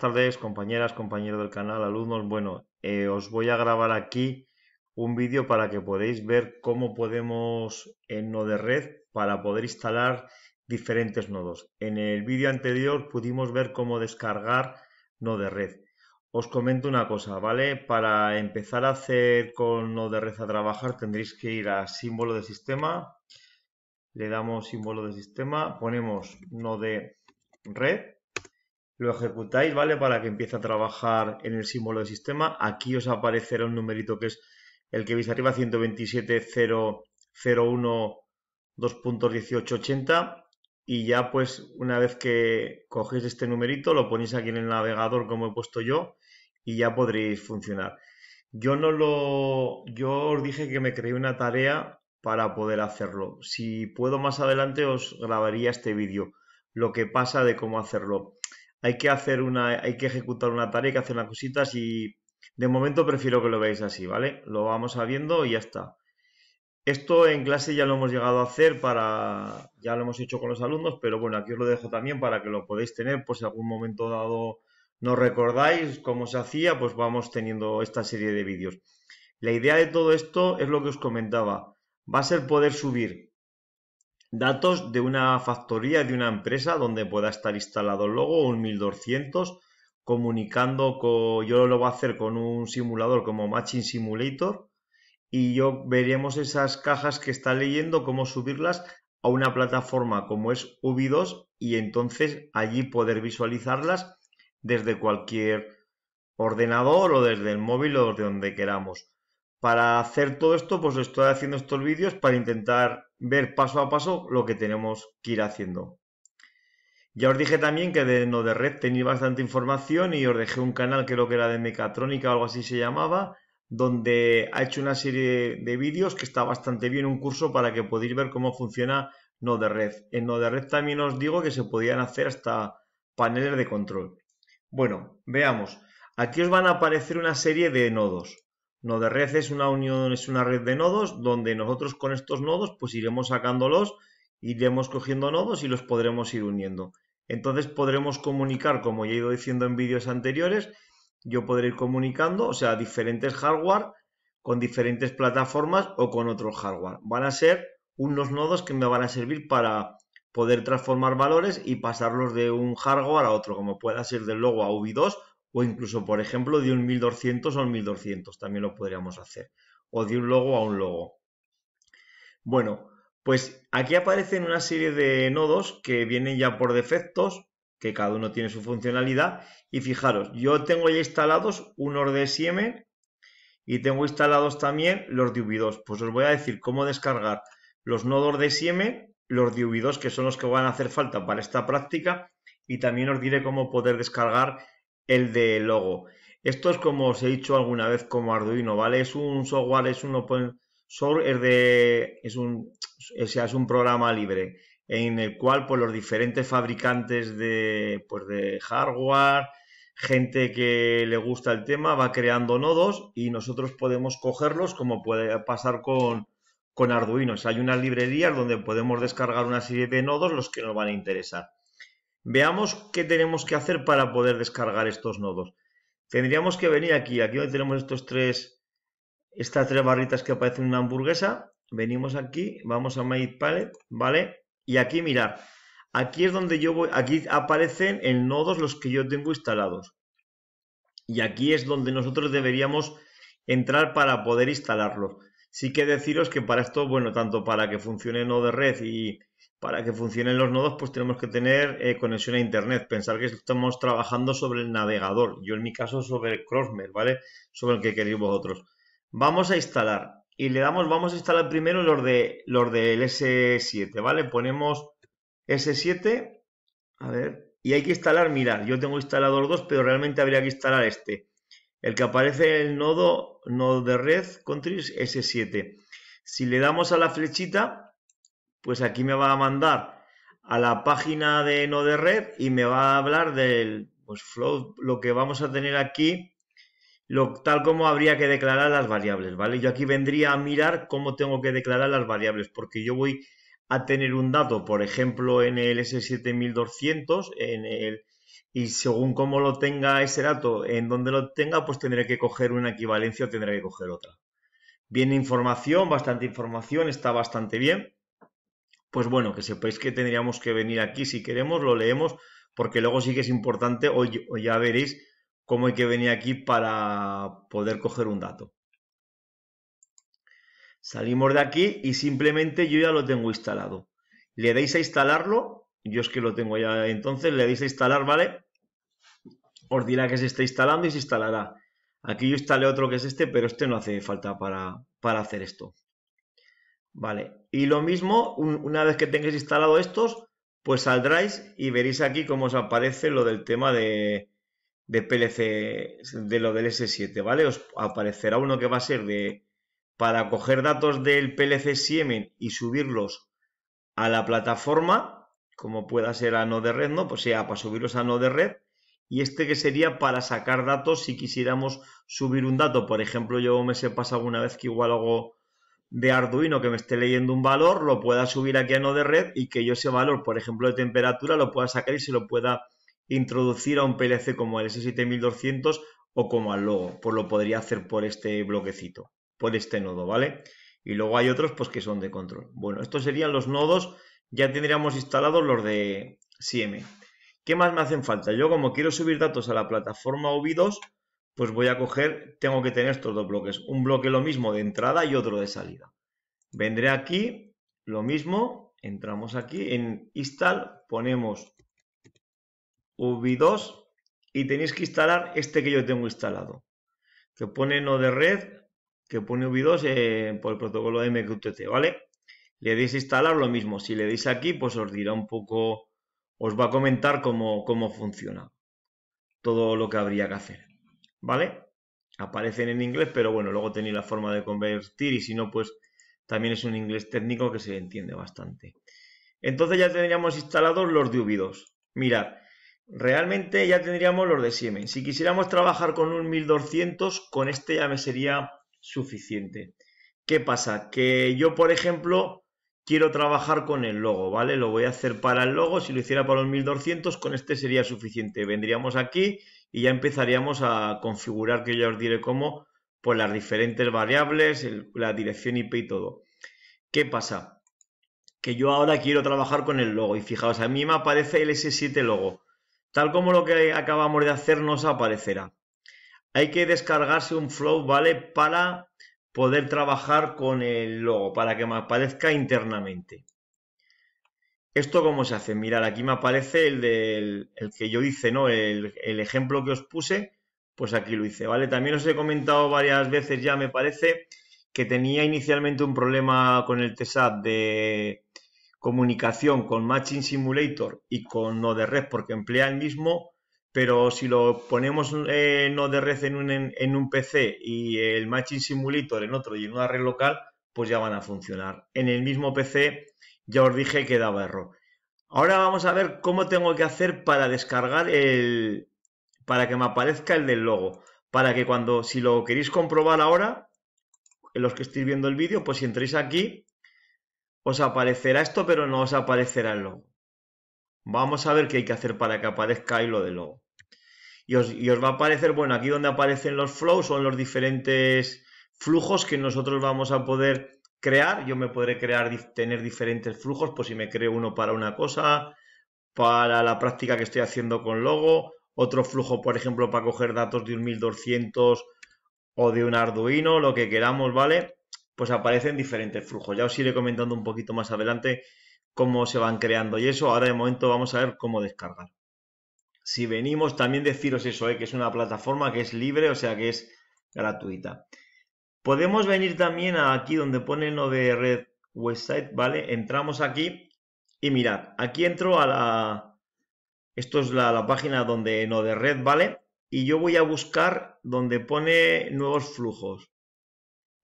tardes, compañeras, compañeros del canal, alumnos. Bueno, eh, os voy a grabar aquí un vídeo para que podáis ver cómo podemos en node red para poder instalar diferentes nodos. En el vídeo anterior pudimos ver cómo descargar node red. Os comento una cosa, ¿vale? Para empezar a hacer con node red a trabajar tendréis que ir a símbolo de sistema, le damos símbolo de sistema, ponemos node red lo ejecutáis, ¿vale? Para que empiece a trabajar en el símbolo de sistema. Aquí os aparecerá un numerito que es el que veis arriba, 127.001.2.1880. Y ya pues una vez que cogéis este numerito, lo ponéis aquí en el navegador como he puesto yo y ya podréis funcionar. Yo no lo... Yo os dije que me creé una tarea para poder hacerlo. Si puedo más adelante os grabaría este vídeo, lo que pasa de cómo hacerlo hay que hacer una, hay que ejecutar una tarea, hay que hacer unas cositas y de momento prefiero que lo veáis así, ¿vale? Lo vamos sabiendo y ya está. Esto en clase ya lo hemos llegado a hacer para, ya lo hemos hecho con los alumnos, pero bueno, aquí os lo dejo también para que lo podáis tener por si algún momento dado no recordáis cómo se hacía, pues vamos teniendo esta serie de vídeos. La idea de todo esto es lo que os comentaba, va a ser poder subir datos de una factoría, de una empresa donde pueda estar instalado el logo, un 1200 comunicando con, yo lo voy a hacer con un simulador como Matching Simulator y yo veremos esas cajas que está leyendo, cómo subirlas a una plataforma como es v 2 y entonces allí poder visualizarlas desde cualquier ordenador o desde el móvil o de donde queramos. Para hacer todo esto, pues estoy haciendo estos vídeos para intentar ver paso a paso lo que tenemos que ir haciendo. Ya os dije también que de NodeRed Red tenéis bastante información y os dejé un canal, que creo que era de mecatrónica o algo así se llamaba, donde ha hecho una serie de vídeos que está bastante bien, un curso para que podáis ver cómo funciona NodeRed. Red. En NodeRed Red también os digo que se podían hacer hasta paneles de control. Bueno, veamos. Aquí os van a aparecer una serie de nodos. Node de red es una unión, es una red de nodos donde nosotros con estos nodos pues iremos sacándolos, iremos cogiendo nodos y los podremos ir uniendo. Entonces podremos comunicar, como ya he ido diciendo en vídeos anteriores, yo podré ir comunicando, o sea, diferentes hardware con diferentes plataformas o con otro hardware. Van a ser unos nodos que me van a servir para poder transformar valores y pasarlos de un hardware a otro, como pueda ser del logo a UV2 o incluso, por ejemplo, de un 1200 a un 1200, también lo podríamos hacer, o de un logo a un logo. Bueno, pues aquí aparecen una serie de nodos que vienen ya por defectos, que cada uno tiene su funcionalidad, y fijaros, yo tengo ya instalados unos de Siemens y tengo instalados también los de Pues os voy a decir cómo descargar los nodos de Siemens, los de que son los que van a hacer falta para esta práctica, y también os diré cómo poder descargar el de Logo. Esto es como os he dicho alguna vez como Arduino, ¿vale? Es un software, es un open es, de, es, un, es, un programa libre en el cual pues, los diferentes fabricantes de, pues, de hardware, gente que le gusta el tema, va creando nodos y nosotros podemos cogerlos como puede pasar con, con Arduino. hay unas librerías donde podemos descargar una serie de nodos los que nos van a interesar. Veamos qué tenemos que hacer para poder descargar estos nodos. Tendríamos que venir aquí, aquí donde tenemos estos tres, estas tres barritas que aparecen en una hamburguesa. Venimos aquí, vamos a My Palette, ¿vale? Y aquí mirar, aquí es donde yo voy, aquí aparecen en nodos los que yo tengo instalados. Y aquí es donde nosotros deberíamos entrar para poder instalarlos. Sí que deciros que para esto, bueno, tanto para que funcione nodo de red y para que funcionen los nodos, pues tenemos que tener eh, conexión a Internet. Pensar que estamos trabajando sobre el navegador. Yo en mi caso sobre crossmed ¿vale? Sobre el que queréis vosotros. Vamos a instalar y le damos, vamos a instalar primero los, de, los del S7, ¿vale? Ponemos S7, a ver, y hay que instalar, mirad, yo tengo instalador dos, pero realmente habría que instalar este. El que aparece en el nodo, nodo de red es S7. Si le damos a la flechita, pues aquí me va a mandar a la página de nodo de red y me va a hablar del pues, flow, lo que vamos a tener aquí, lo, tal como habría que declarar las variables, ¿vale? Yo aquí vendría a mirar cómo tengo que declarar las variables, porque yo voy a tener un dato, por ejemplo, en el S7200, en el y según cómo lo tenga ese dato, en donde lo tenga, pues tendré que coger una equivalencia o tendré que coger otra. Viene información, bastante información, está bastante bien. Pues bueno, que sepáis que tendríamos que venir aquí si queremos, lo leemos, porque luego sí que es importante, o, ya veréis cómo hay que venir aquí para poder coger un dato. Salimos de aquí y simplemente yo ya lo tengo instalado. Le dais a instalarlo yo es que lo tengo ya. Entonces le dice instalar, ¿vale? Os dirá que se está instalando y se instalará. Aquí yo instalé otro que es este, pero este no hace falta para, hacer esto. Vale. Y lo mismo, una vez que tengáis instalado estos, pues saldráis y veréis aquí cómo os aparece lo del tema de, de PLC, de lo del S7, ¿vale? Os aparecerá uno que va a ser de para coger datos del PLC siemens y subirlos a la plataforma como pueda ser a no de red, ¿no? Pues sea para subirlos a no de red y este que sería para sacar datos si quisiéramos subir un dato. Por ejemplo, yo me se pasa alguna vez que igual hago de Arduino que me esté leyendo un valor, lo pueda subir aquí a no de red y que yo ese valor, por ejemplo, de temperatura, lo pueda sacar y se lo pueda introducir a un PLC como el S7200 o como al logo. Pues lo podría hacer por este bloquecito, por este nodo, ¿vale? Y luego hay otros pues que son de control. Bueno, estos serían los nodos ya tendríamos instalados los de CM. ¿Qué más me hacen falta? Yo como quiero subir datos a la plataforma uv 2 pues voy a coger, tengo que tener estos dos bloques. Un bloque lo mismo de entrada y otro de salida. Vendré aquí, lo mismo, entramos aquí en install, ponemos UV2 y tenéis que instalar este que yo tengo instalado. Que pone no de red, que pone UV2 eh, por el protocolo MQTT, ¿vale? le deis instalar lo mismo. Si le deis aquí, pues os dirá un poco, os va a comentar cómo, cómo funciona todo lo que habría que hacer. ¿Vale? Aparecen en inglés, pero bueno, luego tenéis la forma de convertir y si no, pues también es un inglés técnico que se entiende bastante. Entonces ya tendríamos instalados los de Mirad, realmente ya tendríamos los de Siemens. Si quisiéramos trabajar con un 1200, con este ya me sería suficiente. ¿Qué pasa? Que yo, por ejemplo, quiero trabajar con el logo, ¿vale? Lo voy a hacer para el logo, si lo hiciera para los 1200 con este sería suficiente. Vendríamos aquí y ya empezaríamos a configurar, que ya os diré cómo, pues las diferentes variables, la dirección IP y todo. ¿Qué pasa? Que yo ahora quiero trabajar con el logo y fijaos, a mí me aparece el S7 logo. Tal como lo que acabamos de hacer nos aparecerá. Hay que descargarse un flow, ¿vale? Para poder trabajar con el logo para que me aparezca internamente. ¿Esto cómo se hace? Mirad, aquí me aparece el, del, que yo hice, ¿no? El, ejemplo que os puse, pues aquí lo hice, ¿vale? También os he comentado varias veces ya, me parece, que tenía inicialmente un problema con el TESAP de comunicación con Matching Simulator y con Node-RED porque emplea el mismo pero si lo ponemos eh, no de en un, en, un, PC y el Matching Simulator en otro y en una red local, pues ya van a funcionar. En el mismo PC ya os dije que daba error. Ahora vamos a ver cómo tengo que hacer para descargar el... para que me aparezca el del logo. Para que cuando, si lo queréis comprobar ahora, en los que estéis viendo el vídeo, pues si entréis aquí, os aparecerá esto, pero no os aparecerá el logo. Vamos a ver qué hay que hacer para que aparezca ahí lo del logo y os, va a aparecer, bueno, aquí donde aparecen los flows son los diferentes flujos que nosotros vamos a poder crear. Yo me podré crear, tener diferentes flujos, pues si me creo uno para una cosa, para la práctica que estoy haciendo con Logo, otro flujo, por ejemplo, para coger datos de un 1200 o de un Arduino, lo que queramos, ¿vale? Pues aparecen diferentes flujos. Ya os iré comentando un poquito más adelante cómo se van creando y eso. Ahora de momento vamos a ver cómo descargar si venimos, también deciros eso, eh, que es una plataforma que es libre, o sea que es gratuita. Podemos venir también aquí donde pone node Red Website, ¿vale? Entramos aquí y mirad, aquí entro a la... Esto es la, página donde no red, ¿vale? Y yo voy a buscar donde pone nuevos flujos.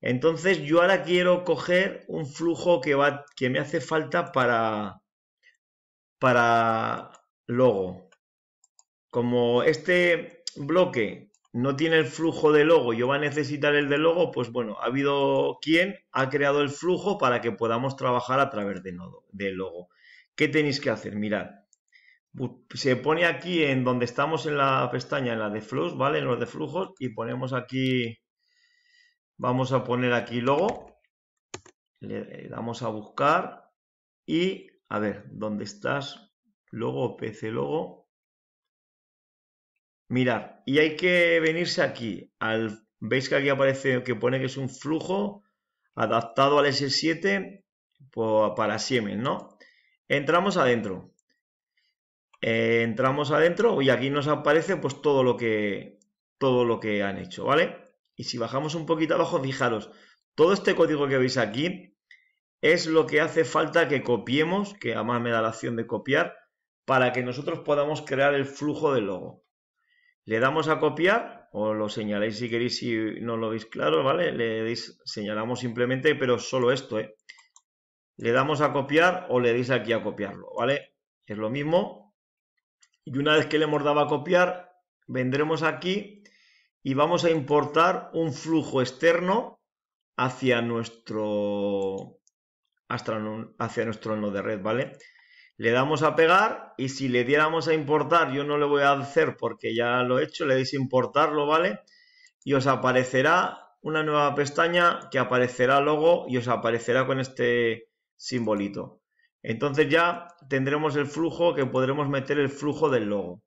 Entonces yo ahora quiero coger un flujo que, va, que me hace falta para, para logo, como este bloque no tiene el flujo de logo, yo va a necesitar el de logo, pues bueno, ha habido quien ha creado el flujo para que podamos trabajar a través de, nodo, de logo. ¿Qué tenéis que hacer? Mirad, se pone aquí en donde estamos en la pestaña, en la de flux, ¿vale? En los de flujos y ponemos aquí, vamos a poner aquí logo, le damos a buscar y, a ver, ¿dónde estás? Logo, PC logo, Mirad, y hay que venirse aquí. Al, Veis que aquí aparece que pone que es un flujo adaptado al S7 para Siemens, ¿no? Entramos adentro. Eh, entramos adentro y aquí nos aparece pues todo lo que todo lo que han hecho, ¿vale? Y si bajamos un poquito abajo, fijaros, todo este código que veis aquí es lo que hace falta que copiemos, que además me da la opción de copiar, para que nosotros podamos crear el flujo del logo. Le damos a copiar, o lo señaláis si queréis, si no lo veis claro, ¿vale? Le señalamos simplemente, pero solo esto, ¿eh? Le damos a copiar o le deis aquí a copiarlo, ¿vale? Es lo mismo. Y una vez que le hemos dado a copiar, vendremos aquí y vamos a importar un flujo externo hacia nuestro, hacia nuestro nodo de red, ¿vale? Le damos a pegar y si le diéramos a importar, yo no le voy a hacer porque ya lo he hecho, le deis importarlo, ¿vale? Y os aparecerá una nueva pestaña que aparecerá luego y os aparecerá con este simbolito. Entonces ya tendremos el flujo que podremos meter el flujo del logo.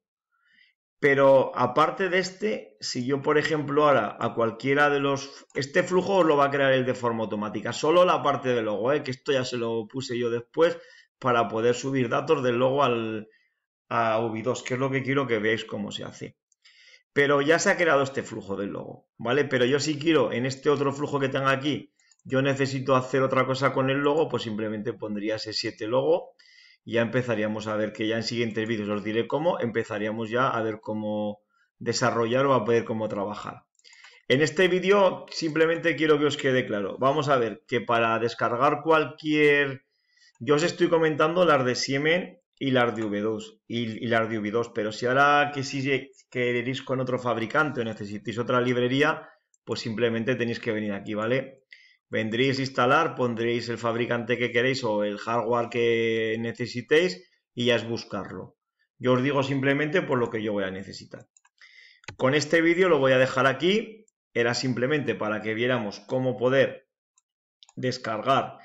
Pero aparte de este, si yo por ejemplo ahora a cualquiera de los... Este flujo os lo va a crear él de forma automática, solo la parte del logo, ¿eh? que esto ya se lo puse yo después, para poder subir datos del logo al, a UV2, que es lo que quiero que veáis cómo se hace. Pero ya se ha creado este flujo del logo, ¿vale? Pero yo si quiero en este otro flujo que tengo aquí, yo necesito hacer otra cosa con el logo, pues simplemente pondría ese 7 logo y ya empezaríamos a ver que ya en siguientes vídeos os diré cómo, empezaríamos ya a ver cómo desarrollar o a poder cómo trabajar. En este vídeo simplemente quiero que os quede claro. Vamos a ver que para descargar cualquier yo os estoy comentando las de Siemen y las de V2, y, de 2 pero si ahora que si queréis con otro fabricante o necesitáis otra librería, pues simplemente tenéis que venir aquí, ¿vale? Vendréis a instalar, pondréis el fabricante que queréis o el hardware que necesitéis y ya es buscarlo. Yo os digo simplemente por lo que yo voy a necesitar. Con este vídeo lo voy a dejar aquí. Era simplemente para que viéramos cómo poder descargar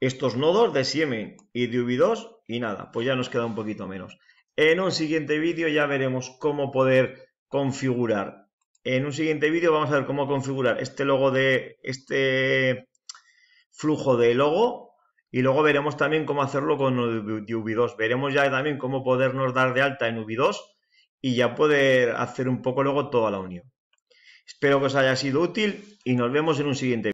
estos nodos de Siemen y de UV2 y nada, pues ya nos queda un poquito menos. En un siguiente vídeo ya veremos cómo poder configurar. En un siguiente vídeo vamos a ver cómo configurar este logo de este flujo de logo y luego veremos también cómo hacerlo con UV2. Veremos ya también cómo podernos dar de alta en UV2 y ya poder hacer un poco luego toda la unión. Espero que os haya sido útil y nos vemos en un siguiente